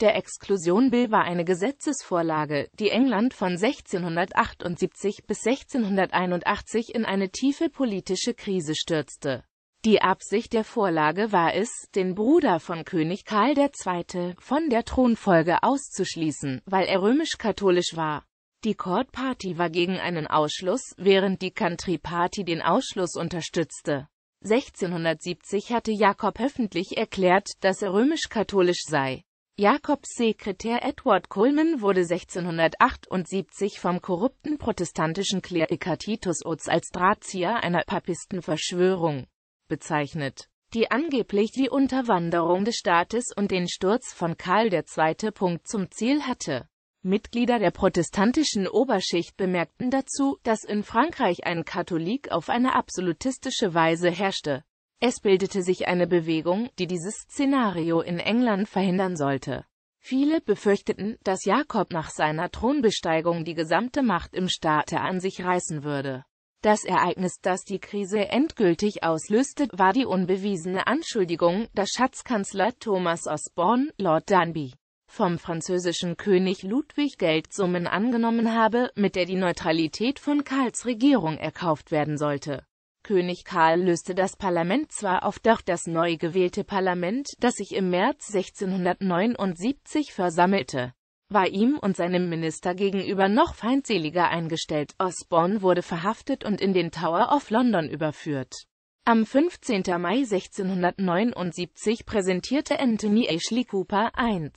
Der Exklusion Bill war eine Gesetzesvorlage, die England von 1678 bis 1681 in eine tiefe politische Krise stürzte. Die Absicht der Vorlage war es, den Bruder von König Karl II. von der Thronfolge auszuschließen, weil er römisch-katholisch war. Die Court Party war gegen einen Ausschluss, während die Country Party den Ausschluss unterstützte. 1670 hatte Jakob öffentlich erklärt, dass er römisch-katholisch sei. Jakobs Sekretär Edward Coleman wurde 1678 vom korrupten protestantischen Kleriker Titus Oates als Drahtzieher einer Papistenverschwörung bezeichnet, die angeblich die Unterwanderung des Staates und den Sturz von Karl II. Punkt zum Ziel hatte. Mitglieder der protestantischen Oberschicht bemerkten dazu, dass in Frankreich ein Katholik auf eine absolutistische Weise herrschte es bildete sich eine Bewegung, die dieses Szenario in England verhindern sollte. Viele befürchteten, dass Jakob nach seiner Thronbesteigung die gesamte Macht im Staate an sich reißen würde. Das Ereignis, das die Krise endgültig auslöste, war die unbewiesene Anschuldigung, dass Schatzkanzler Thomas Osborne, Lord Danby, vom französischen König Ludwig Geldsummen angenommen habe, mit der die Neutralität von Karls Regierung erkauft werden sollte. König Karl löste das Parlament zwar auf, doch das neu gewählte Parlament, das sich im März 1679 versammelte, war ihm und seinem Minister gegenüber noch feindseliger eingestellt. Osborne wurde verhaftet und in den Tower of London überführt. Am 15. Mai 1679 präsentierte Anthony Ashley Cooper I.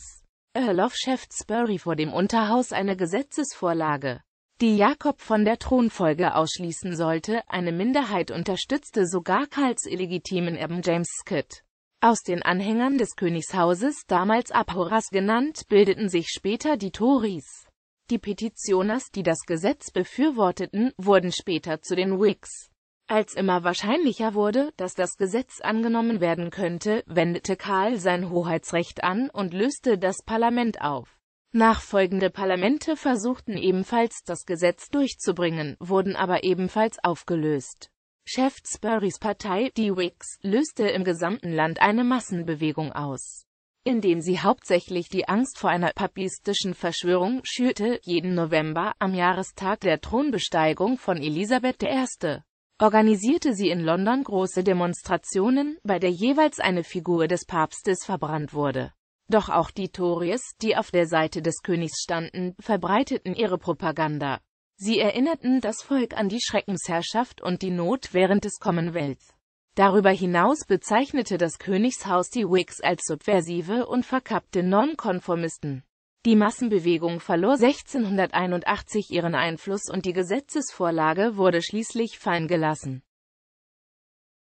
Earl of Shaftesbury vor dem Unterhaus eine Gesetzesvorlage die Jakob von der Thronfolge ausschließen sollte, eine Minderheit unterstützte sogar Karls illegitimen Erben James Skid. Aus den Anhängern des Königshauses, damals Abhorras genannt, bildeten sich später die Tories. Die Petitioners, die das Gesetz befürworteten, wurden später zu den Whigs. Als immer wahrscheinlicher wurde, dass das Gesetz angenommen werden könnte, wendete Karl sein Hoheitsrecht an und löste das Parlament auf. Nachfolgende Parlamente versuchten ebenfalls das Gesetz durchzubringen, wurden aber ebenfalls aufgelöst. Chef Spurrys Partei, die Whigs, löste im gesamten Land eine Massenbewegung aus, indem sie hauptsächlich die Angst vor einer papistischen Verschwörung schürte. Jeden November, am Jahrestag der Thronbesteigung von Elisabeth I., organisierte sie in London große Demonstrationen, bei der jeweils eine Figur des Papstes verbrannt wurde. Doch auch die Tories, die auf der Seite des Königs standen, verbreiteten ihre Propaganda. Sie erinnerten das Volk an die Schreckensherrschaft und die Not während des Commonwealth. Darüber hinaus bezeichnete das Königshaus die Whigs als subversive und verkappte Nonkonformisten. Die Massenbewegung verlor 1681 ihren Einfluss und die Gesetzesvorlage wurde schließlich fallen gelassen.